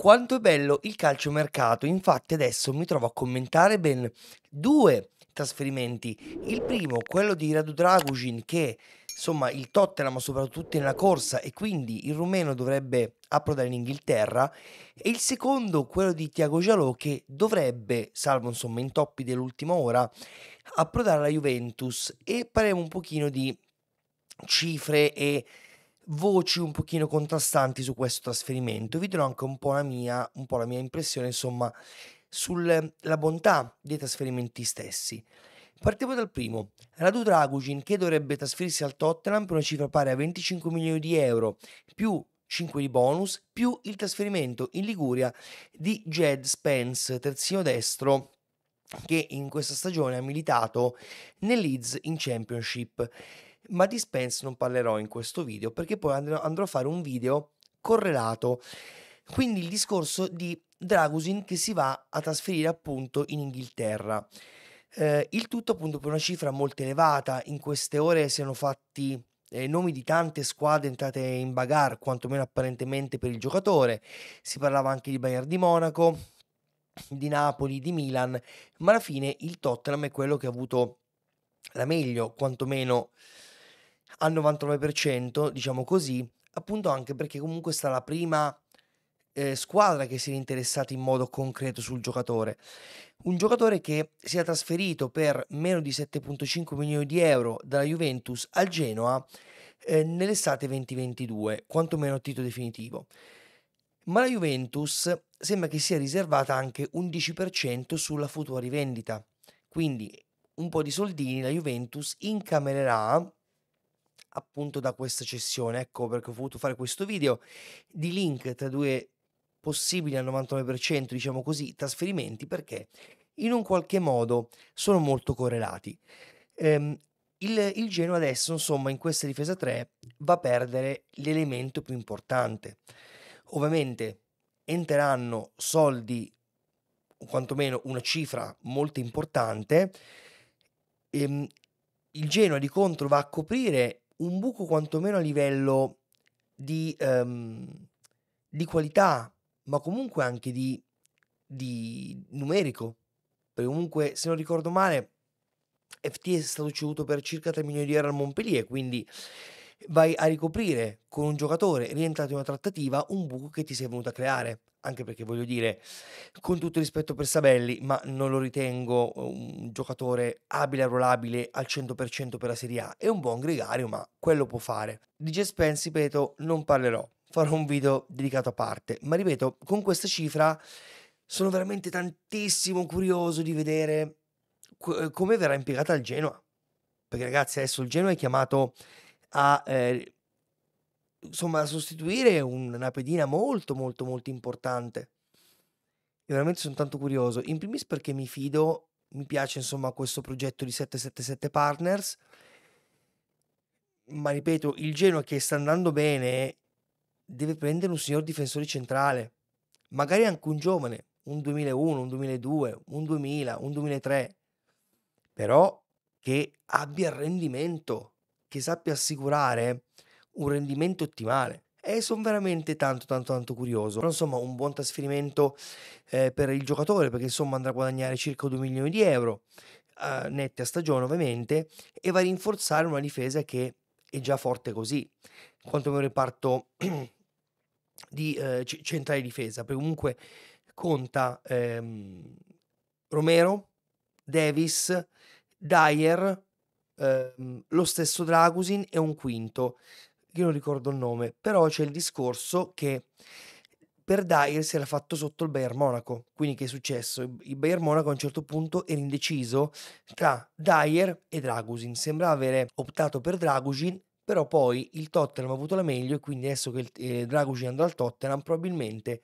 Quanto è bello il calciomercato, infatti adesso mi trovo a commentare ben due trasferimenti. Il primo, quello di Radu Dragujin che insomma il Tottenham soprattutto nella corsa e quindi il rumeno dovrebbe approdare in Inghilterra e il secondo quello di Thiago Giallo che dovrebbe, salvo insomma intoppi dell'ultima ora, approdare alla Juventus e parliamo un pochino di cifre e voci un pochino contrastanti su questo trasferimento. Vi dirò anche un po' la mia, po la mia impressione, insomma, sulla bontà dei trasferimenti stessi. Partiamo dal primo, Radu Dragugin che dovrebbe trasferirsi al Tottenham per una cifra pari a 25 milioni di euro, più 5 di bonus, più il trasferimento in Liguria di Jed Spence, terzino destro che in questa stagione ha militato nel Leeds in Championship ma di Spence non parlerò in questo video perché poi andrò, andrò a fare un video correlato. Quindi il discorso di Dragusin che si va a trasferire appunto in Inghilterra. Eh, il tutto appunto per una cifra molto elevata. In queste ore si siano fatti eh, nomi di tante squadre entrate in bagarre, quantomeno apparentemente per il giocatore. Si parlava anche di Bayern di Monaco, di Napoli, di Milan, ma alla fine il Tottenham è quello che ha avuto la meglio, quantomeno al 99%, diciamo così, appunto anche perché comunque sta la prima eh, squadra che si è interessata in modo concreto sul giocatore. Un giocatore che si è trasferito per meno di 7,5 milioni di euro dalla Juventus al Genoa eh, nell'estate 2022, quantomeno a titolo definitivo. Ma la Juventus sembra che sia riservata anche un 10% sulla futura rivendita. Quindi un po' di soldini la Juventus incamererà appunto da questa cessione. Ecco perché ho voluto fare questo video di link tra due possibili al 99%, diciamo così, trasferimenti perché in un qualche modo sono molto correlati. Ehm, il, il Genoa adesso, insomma, in questa difesa 3 va a perdere l'elemento più importante. Ovviamente entreranno soldi, o quantomeno una cifra molto importante. Ehm, il Genoa di contro va a coprire un buco quantomeno a livello di, um, di qualità, ma comunque anche di, di, numerico. Perché comunque, se non ricordo male, FT è stato ceduto per circa 3 milioni di euro al Montpellier, quindi vai a ricoprire con un giocatore rientrato in una trattativa un buco che ti sei venuto a creare. Anche perché voglio dire, con tutto rispetto per Sabelli, ma non lo ritengo uh, un giocatore abile e ruolabile al 100% per la Serie A. È un buon gregario, ma quello può fare. Di Jess ripeto, non parlerò. Farò un video dedicato a parte. Ma ripeto, con questa cifra sono veramente tantissimo curioso di vedere come verrà impiegata il Genoa. Perché ragazzi, adesso il Genoa è chiamato a eh, insomma, sostituire una pedina molto molto molto importante. E veramente sono tanto curioso. In primis perché mi fido, mi piace insomma questo progetto di 777 Partners. Ma ripeto, il Genoa che sta andando bene deve prendere un signor difensore centrale, magari anche un giovane, un 2001, un 2002, un 2000, un 2003, però che abbia rendimento che sappia assicurare un rendimento ottimale. E sono veramente tanto, tanto, tanto curioso. Però, insomma, un buon trasferimento eh, per il giocatore, perché insomma andrà a guadagnare circa 2 milioni di euro eh, netti a stagione, ovviamente, e va a rinforzare una difesa che è già forte così. Quanto meno reparto di eh, c- centrale difesa, perché comunque conta ehm, Romero, Davis, Dyer, Ehm, lo stesso Dragusin e un quinto, che non ricordo il nome, però c'è il discorso che per Dyer si era fatto sotto il Bayern Monaco, quindi che è successo? Il Bayern Monaco a un certo punto era indeciso tra Dyer e Dragusin, sembrava avere optato per Dragusin però poi il Tottenham ha avuto la meglio e quindi adesso che il, eh, Dragusin andrà al Tottenham probabilmente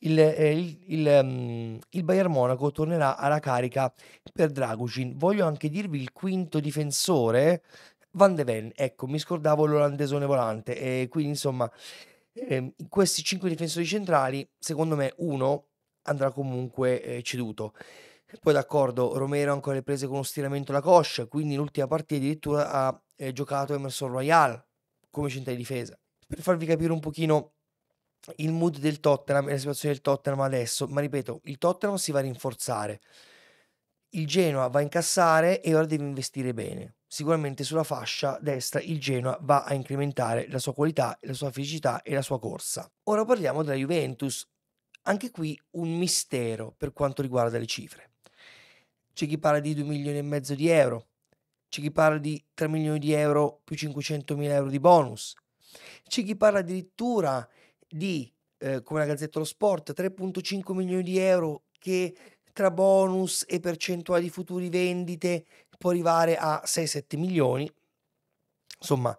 il, eh, il, il, um, il Bayern Monaco tornerà alla carica per Dragucin. Voglio anche dirvi il quinto difensore, Van de Ven. Ecco, mi scordavo l'olandesone volante. E quindi, insomma, eh, questi cinque difensori centrali, secondo me, uno andrà comunque eh, ceduto. Poi d'accordo, Romero ha ancora le prese con uno stiramento alla coscia, quindi in ultima partita addirittura ha eh, giocato Emerson Royal come centrale di difesa. Per farvi capire un pochino il mood del Tottenham e la situazione del Tottenham adesso, ma ripeto, il Tottenham si va a rinforzare, il Genoa va a incassare e ora deve investire bene. Sicuramente sulla fascia destra il Genoa va a incrementare la sua qualità, la sua fisicità e la sua corsa. Ora parliamo della Juventus. Anche qui un mistero per quanto riguarda le cifre. C'è chi parla di 2 milioni e mezzo di euro, c'è chi parla di 3 milioni di euro più 500 mila euro di bonus, c'è chi parla addirittura di, eh, come la Gazzetta dello Sport, 3.5 milioni di euro che tra bonus e percentuali di futuri vendite può arrivare a 6-7 milioni. Insomma,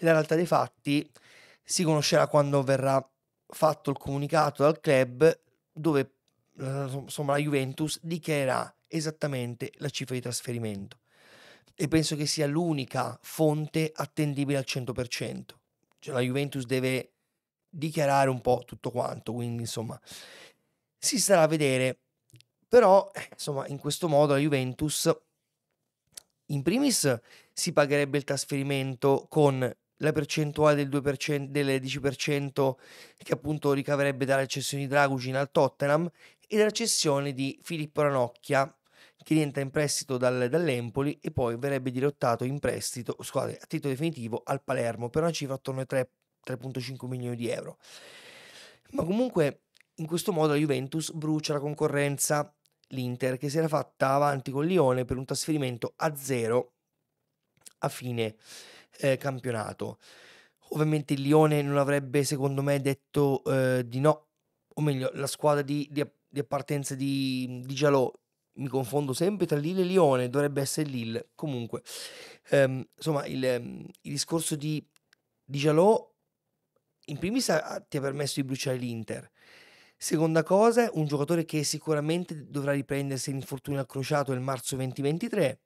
la realtà dei fatti si conoscerà quando verrà fatto il comunicato dal club dove eh, insomma, la Juventus dichiarerà esattamente la cifra di trasferimento e penso che sia l'unica fonte attendibile al 100%. Cioè, la Juventus deve dichiarare un po' tutto quanto, quindi insomma si starà a vedere. Però, eh, insomma, in questo modo la Juventus in primis si pagherebbe il trasferimento con la percentuale del, 2%, del 10% che appunto ricaverebbe dalla cessione di Dragugin al Tottenham e dalla cessione di Filippo Ranocchia che rientra in prestito dal, dall'Empoli e poi verrebbe dirottato in prestito, scusate, a titolo definitivo al Palermo per una cifra attorno ai 3 3.5 milioni di euro. Ma comunque in questo modo la Juventus brucia la concorrenza l'Inter che si era fatta avanti con Lione per un trasferimento a zero a fine eh, campionato. Ovviamente il Lione non avrebbe secondo me detto eh, di no, o meglio la squadra di, di, di appartenenza di, di Giallo, mi confondo sempre tra Lille e Lione, dovrebbe essere Lille comunque. Ehm, insomma il, il, discorso di, di Giallo in primis ti ha permesso di bruciare l'Inter. Seconda cosa, un giocatore che sicuramente dovrà riprendersi l'infortunio al crociato nel marzo 2023,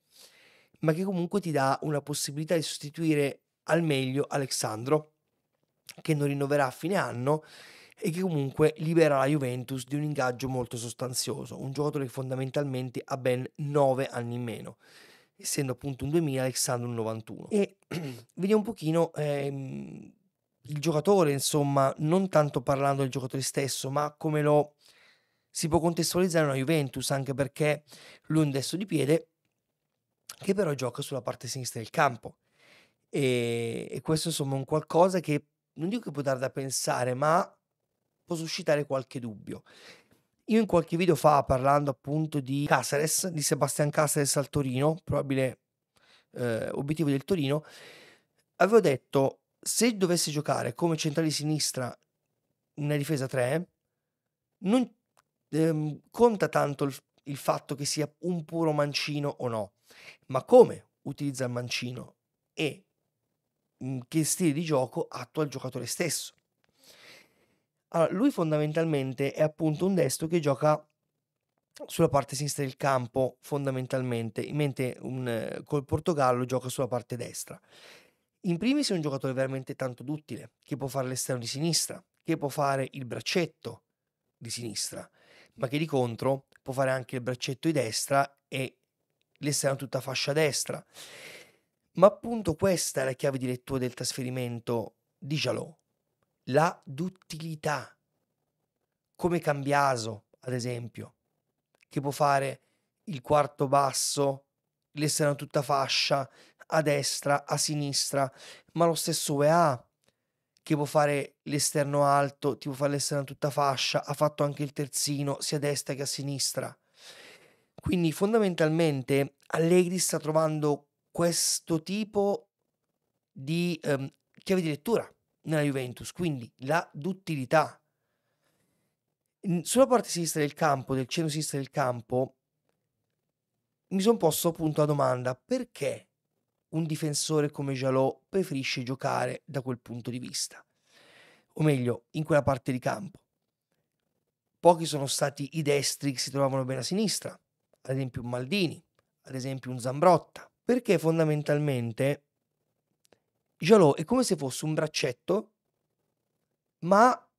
ma che comunque ti dà una possibilità di sostituire al meglio Alessandro, che non rinnoverà a fine anno e che comunque libera la Juventus di un ingaggio molto sostanzioso, un giocatore che fondamentalmente ha ben 9 anni in meno, essendo appunto un 2000 Alexandro un 91. E vediamo un pochino ehm, il giocatore, insomma, non tanto parlando del giocatore stesso, ma come lo si può contestualizzare una Juventus, anche perché lui è un destro di piede che però gioca sulla parte sinistra del campo. E, e questo insomma è un qualcosa che non dico che può dare da pensare, ma può suscitare qualche dubbio. Io in qualche video fa, parlando appunto di Caceres, di Sebastian Caceres al Torino, probabile eh, obiettivo del Torino, avevo detto se dovesse giocare come centrale sinistra una difesa 3, non ehm, conta tanto il, il fatto che sia un puro mancino o no, ma come utilizza il mancino e mm, che stile di gioco attua il giocatore stesso. Allora, lui fondamentalmente è appunto un destro che gioca sulla parte sinistra del campo fondamentalmente, mentre un, eh, col Portogallo gioca sulla parte destra. In primis è un giocatore veramente tanto duttile, che può fare l'esterno di sinistra, che può fare il braccetto di sinistra, ma che di contro può fare anche il braccetto di destra e l'esterno tutta fascia destra. Ma appunto questa è la chiave di lettura del trasferimento di Jalò, la duttilità, come Cambiaso, ad esempio, che può fare il quarto basso, l'esterno tutta fascia, a destra, a sinistra, ma lo stesso UEA che può fare l'esterno alto, ti può fare l'esterno tutta fascia, ha fatto anche il terzino sia a destra che a sinistra. Quindi fondamentalmente Allegri sta trovando questo tipo di ehm, chiave di lettura nella Juventus, quindi la duttilità. Sulla parte sinistra del campo, del centro-sinistra del campo, mi sono posto appunto la domanda perché un difensore come Jalò preferisce giocare da quel punto di vista, o meglio, in quella parte di campo. Pochi sono stati i destri che si trovavano bene a sinistra, ad esempio un Maldini, ad esempio un Zambrotta, perché fondamentalmente Jalò è come se fosse un braccetto, ma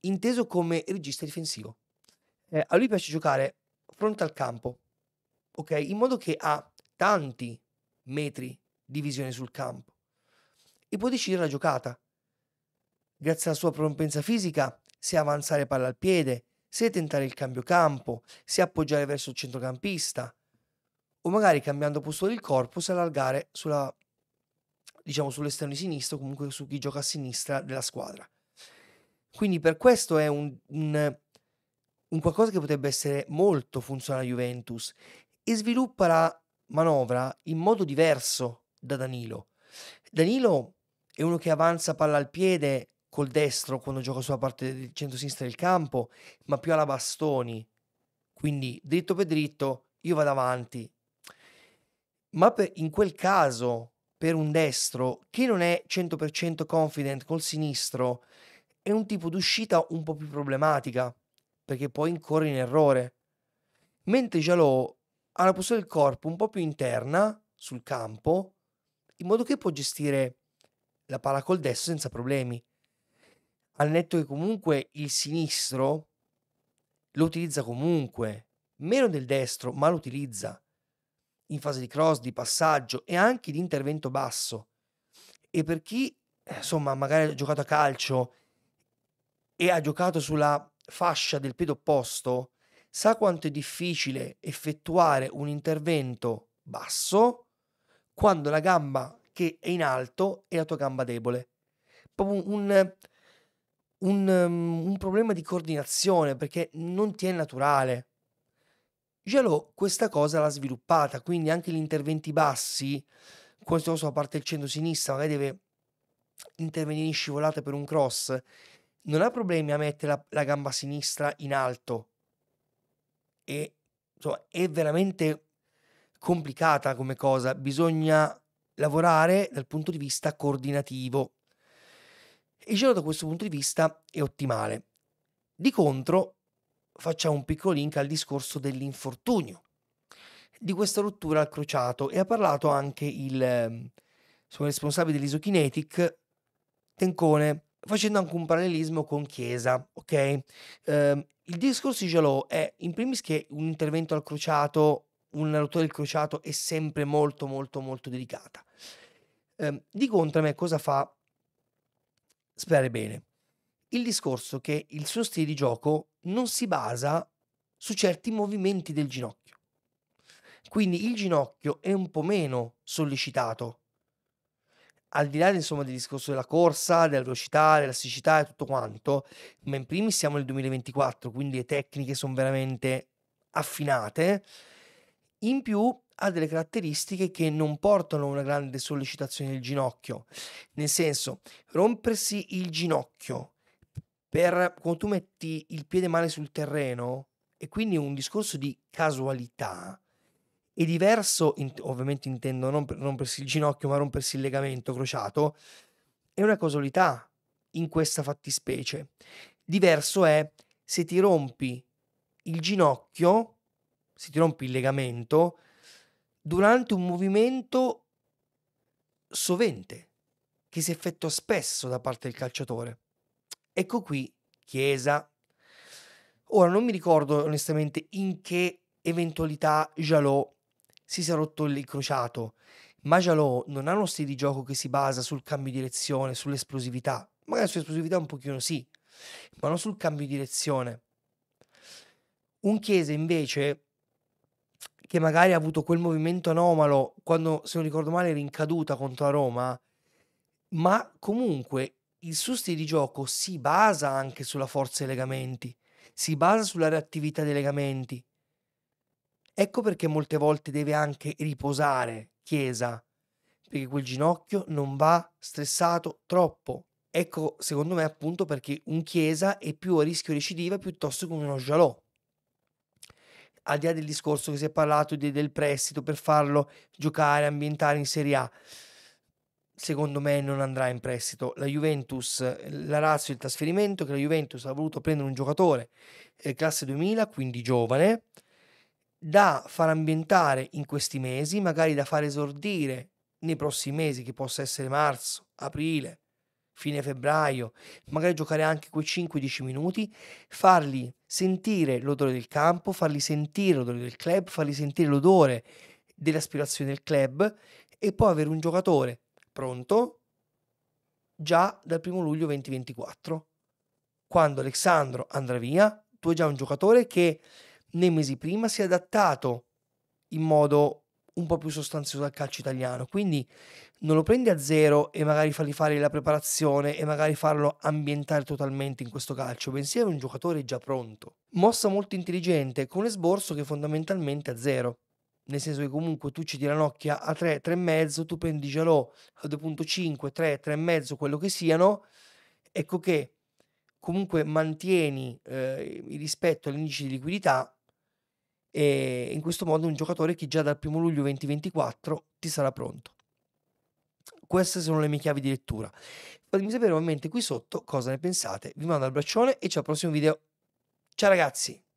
inteso come regista difensivo. Eh, a lui piace giocare fronte al campo, ok? In modo che ha tanti metri di visione sul campo e può decidere la giocata. Grazie alla sua propensa fisica, se avanzare palla al piede, se tentare il cambio campo, se appoggiare verso il centrocampista, o magari cambiando posto del corpo, se allargare sulla, diciamo, sull'esterno di sinistra o comunque su chi gioca a sinistra della squadra. Quindi per questo è un, un, un qualcosa che potrebbe essere molto funzionale a Juventus e sviluppa la manovra in modo diverso da Danilo. Danilo è uno che avanza palla al piede col destro quando gioca sulla parte del centro-sinistra del campo, ma più alla bastoni. Quindi dritto per dritto io vado avanti. Ma per, in quel caso, per un destro che non è 100% confident col sinistro, è un tipo d'uscita un po' più problematica, perché poi incorre in errore. Mentre Jalò ha una posizione del corpo un po' più interna sul campo, in modo che può gestire la palla col destro senza problemi. Al netto che comunque il sinistro lo utilizza comunque, meno del destro, ma lo utilizza in fase di cross, di passaggio e anche di intervento basso. E per chi, insomma, magari ha giocato a calcio e ha giocato sulla fascia del piede opposto, sa quanto è difficile effettuare un intervento basso quando la gamba che è in alto è la tua gamba debole. Proprio un, un, un problema di coordinazione perché non ti è naturale. Gelò questa cosa l'ha sviluppata, quindi anche gli interventi bassi, questo so, a parte il centro-sinistra, magari deve intervenire in scivolata per un cross, non ha problemi a mettere la, la gamba sinistra in alto, e insomma, è veramente complicata come cosa, bisogna lavorare dal punto di vista coordinativo. Il giro diciamo, da questo punto di vista è ottimale. Di contro facciamo un piccolo link al discorso dell'infortunio, di questa rottura al crociato e ha parlato anche il, insomma, ehm, responsabile dell'Isokinetic, Tencone, facendo anche un parallelismo con Chiesa, ok? Eh, il discorso di Jalò è in primis che un intervento al crociato, un rottura del crociato è sempre molto molto molto delicata. Eh, di contro a me cosa fa sperare bene? Il discorso che il suo stile di gioco non si basa su certi movimenti del ginocchio. Quindi il ginocchio è un po' meno sollecitato al di là insomma, del discorso della corsa, della velocità, dell'elasticità e tutto quanto, ma in primis siamo nel 2024, quindi le tecniche sono veramente affinate. In più ha delle caratteristiche che non portano a una grande sollecitazione del ginocchio. Nel senso, rompersi il ginocchio per quando tu metti il piede male sul terreno e quindi un discorso di casualità è diverso, in, ovviamente intendo non rompersi il ginocchio, ma rompersi il legamento crociato, è una casualità in questa fattispecie. Diverso è se ti rompi il ginocchio, se ti rompi il legamento, durante un movimento sovente, che si effettua spesso da parte del calciatore. Ecco qui Chiesa. Ora non mi ricordo onestamente in che eventualità Jalò si sia rotto il crociato. Magialo non ha uno stile di gioco che si basa sul cambio di direzione, sull'esplosività. Magari sull'esplosività un pochino sì, ma non sul cambio di direzione. Un Chiesa invece che magari ha avuto quel movimento anomalo quando, se non ricordo male, era in caduta contro la Roma, ma comunque il suo stile di gioco si basa anche sulla forza dei legamenti, si basa sulla reattività dei legamenti. Ecco perché molte volte deve anche riposare Chiesa, perché quel ginocchio non va stressato troppo. Ecco, secondo me, appunto perché un Chiesa è più a rischio recidiva piuttosto che uno Jalò. Al di là del discorso che si è parlato di, del prestito per farlo giocare, ambientare in Serie A, secondo me non andrà in prestito. La Juventus, la Lazio, il trasferimento che la Juventus ha voluto prendere un giocatore eh, classe 2000, quindi giovane, da far ambientare in questi mesi, magari da far esordire nei prossimi mesi, che possa essere marzo, aprile, fine febbraio, magari giocare anche quei 5-10 minuti, farli sentire l'odore del campo, farli sentire l'odore del club, farli sentire l'odore delle aspirazioni del club e poi avere un giocatore pronto già dal 1 luglio 2024. Quando Alessandro andrà via, tu hai già un giocatore che nei mesi prima si è adattato in modo un po' più sostanzioso al calcio italiano. Quindi non lo prendi a zero e magari fargli fare la preparazione e magari farlo ambientare totalmente in questo calcio, bensì è un giocatore già pronto. Mossa molto intelligente, con esborso che fondamentalmente è a zero. Nel senso che comunque tu ci tira l'occhia a 3, 3,5, tu prendi Jalò a 2.5, 3, 3,5, quello che siano. Ecco che comunque mantieni eh, il rispetto all'indice di liquidità e in questo modo un giocatore che già dal 1 luglio 2024 ti sarà pronto. Queste sono le mie chiavi di lettura. Fatemi sapere ovviamente qui sotto cosa ne pensate. Vi mando un abbraccione e ciao al prossimo video. Ciao ragazzi!